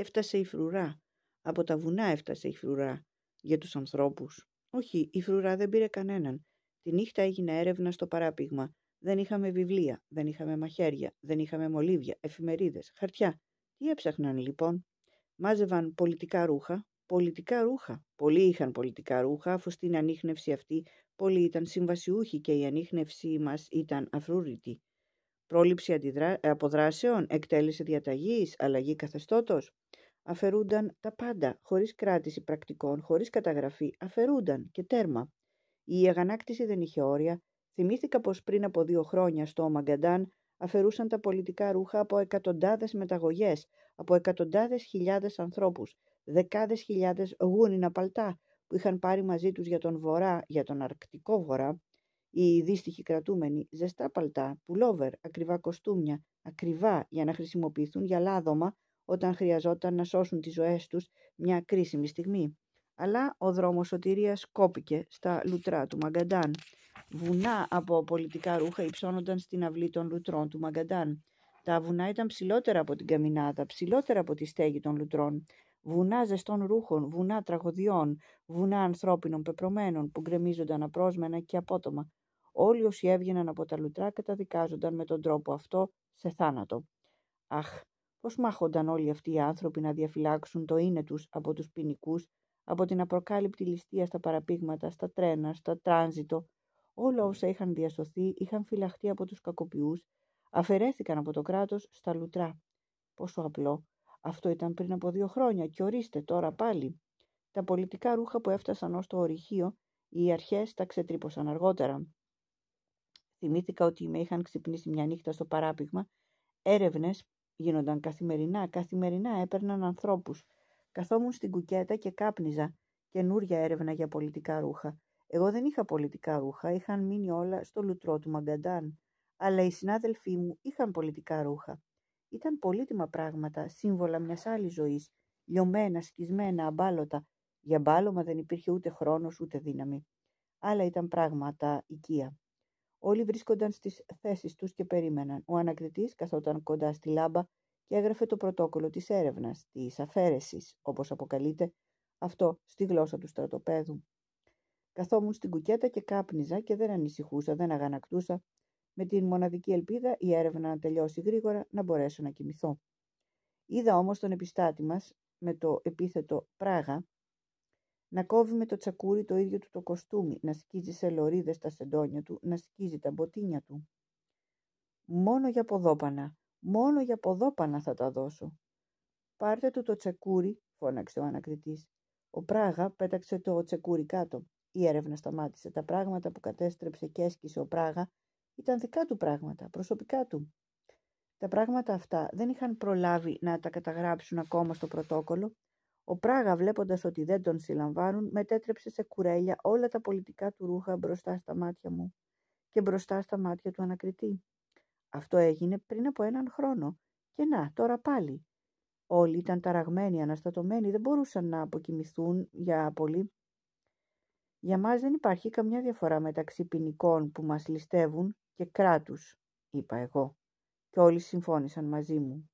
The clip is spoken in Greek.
Έφτασε η φρουρά. Από τα βουνά έφτασε η φρουρά για τους ανθρώπους. Όχι, η φρουρά δεν πήρε κανέναν. Τη νύχτα έγινε έρευνα στο παράπηγμα. Δεν είχαμε βιβλία, δεν είχαμε μαχαίρια, δεν είχαμε μολύβια, εφημερίδες, χαρτιά. Τι έψαχναν λοιπόν. Μάζευαν πολιτικά ρούχα, πολιτικά ρούχα. Πολλοί είχαν πολιτικά ρούχα, αφού στην ανείχνευση αυτή πολλοί ήταν συμβασιούχοι και η ανείχνευση μας ήταν αφρούρητη πρόληψη αποδράσεων, εκτέλεση διαταγής, αλλαγή καθεστώτος. Αφαιρούνταν τα πάντα, χωρίς κράτηση πρακτικών, χωρίς καταγραφή, αφαιρούνταν και τέρμα. Η αγανάκτηση δεν είχε όρια. Θυμήθηκα πως πριν από δύο χρόνια στο Μαγκαντάν αφαιρούσαν τα πολιτικά ρούχα από εκατοντάδες μεταγωγές, από εκατοντάδες χιλιάδες ανθρώπους, δεκάδες χιλιάδες γούνινα παλτά που είχαν πάρει μαζί τους για τον Βορρά, για τον Αρκτικό Βορρά, οι δύστιχοι κρατούμενοι, ζεστά παλτά, πουλόβερ, ακριβά κοστούμια, ακριβά για να χρησιμοποιηθούν για λάδωμα όταν χρειαζόταν να σώσουν τις ζωές τους μια κρίσιμη στιγμή. Αλλά ο δρόμος σωτηρίας κόπηκε στα λουτρά του Μαγκαντάν. Βουνά από πολιτικά ρούχα υψώνονταν στην αυλή των λουτρών του Μαγκαντάν. Τα βουνά ήταν ψηλότερα από την καμινάδα, ψηλότερα από τη στέγη των λουτρών. Βουνά ζεστών ρούχων, βουνά τραγωδιών, βουνά ανθρώπινων πεπρωμένων που γκρεμίζονταν απρόσμενα και απότομα Όλοι όσοι έβγαιναν από τα λουτρά καταδικάζονταν με τον τρόπο αυτό σε θάνατο. Αχ, πώς μάχονταν όλοι αυτοί οι άνθρωποι να διαφυλάξουν το είναι τους από τους ποινικούς, από την απροκάλυπτη ληστεία στα παραπήγματα, στα τρένα, στα τράνζιτο. Όλα όσα είχαν διασωθεί είχαν φυλαχτεί από τους κακοποιούς, αφαιρέθηκαν από το κράτος στα λουτρά. Πόσο απλό. Αυτό ήταν πριν από δύο χρόνια και ορίστε τώρα πάλι. Τα πολιτικά ρούχα που έφτασαν ως το ορυχείο, οι αρχές τα ξετρύπωσαν αργότερα. Θυμήθηκα ότι με είχαν ξυπνήσει μια νύχτα στο παράπηγμα. Έρευνες γίνονταν καθημερινά, καθημερινά έπαιρναν ανθρώπους. Καθόμουν στην κουκέτα και κάπνιζα. Καινούρια έρευνα για πολιτικά ρούχα. Εγώ δεν είχα πολιτικά ρούχα, είχαν μείνει όλα στο λουτρό του Μαγκαντάν. Αλλά οι συνάδελφοί μου είχαν πολιτικά ρούχα. Ήταν πολύτιμα πράγματα, σύμβολα μιας άλλης ζωής, λιωμένα, σκισμένα, αμπάλωτα. Για μπάλωμα δεν υπήρχε ούτε χρόνος ούτε δύναμη. Άλλα ήταν πράγματα οικία. Όλοι βρίσκονταν στις θέσεις τους και περίμεναν. Ο ανακριτής, καθόταν κοντά στη λάμπα και έγραφε το πρωτόκολλο της έρευνας, της αφαίρεσης, όπως αποκαλείται, αυτό στη γλώσσα του στρατοπέδου. Καθόμουν στην κουκέτα και κάπνιζα και δεν ανησυχούσα, δεν αγανακτούσα, με την μοναδική ελπίδα η έρευνα να τελειώσει γρήγορα να μπορέσω να κοιμηθώ. Είδα όμως τον επιστάτη μας με το επίθετο «πράγα» να κόβει με το τσακούρι το ίδιο του το κοστούμι, να σκίζει σε λωρίδες τα σεντόνια του, να σκίζει τα μποτίνια του. Μόνο για ποδόπανα, μόνο για ποδόπανα θα τα δώσω. Πάρτε του το τσεκούρι, φώναξε ο ανακριτής. Ο Πράγα πέταξε το τσεκούρι κάτω. Η έρευνα σταμάτησε. Τα πράγματα που κατέστρεψε και έσκησε ο Πράγα ήταν δικά του πράγματα, προσωπικά του. Τα πράγματα αυτά δεν είχαν προλάβει να τα καταγράψουν ακόμα στο πρωτόκολλο, ο Πράγα, βλέποντας ότι δεν τον συλλαμβάνουν, μετέτρεψε σε κουρέλια όλα τα πολιτικά του ρούχα μπροστά στα μάτια μου και μπροστά στα μάτια του ανακριτή. Αυτό έγινε πριν από έναν χρόνο και να, τώρα πάλι. Όλοι ήταν ταραγμένοι, αναστατωμένοι, δεν μπορούσαν να αποκοιμηθούν για πολύ. Για μας δεν υπάρχει καμιά διαφορά μεταξύ ποινικών που μας ληστεύουν και κράτους, είπα εγώ. Και όλοι συμφώνησαν μαζί μου.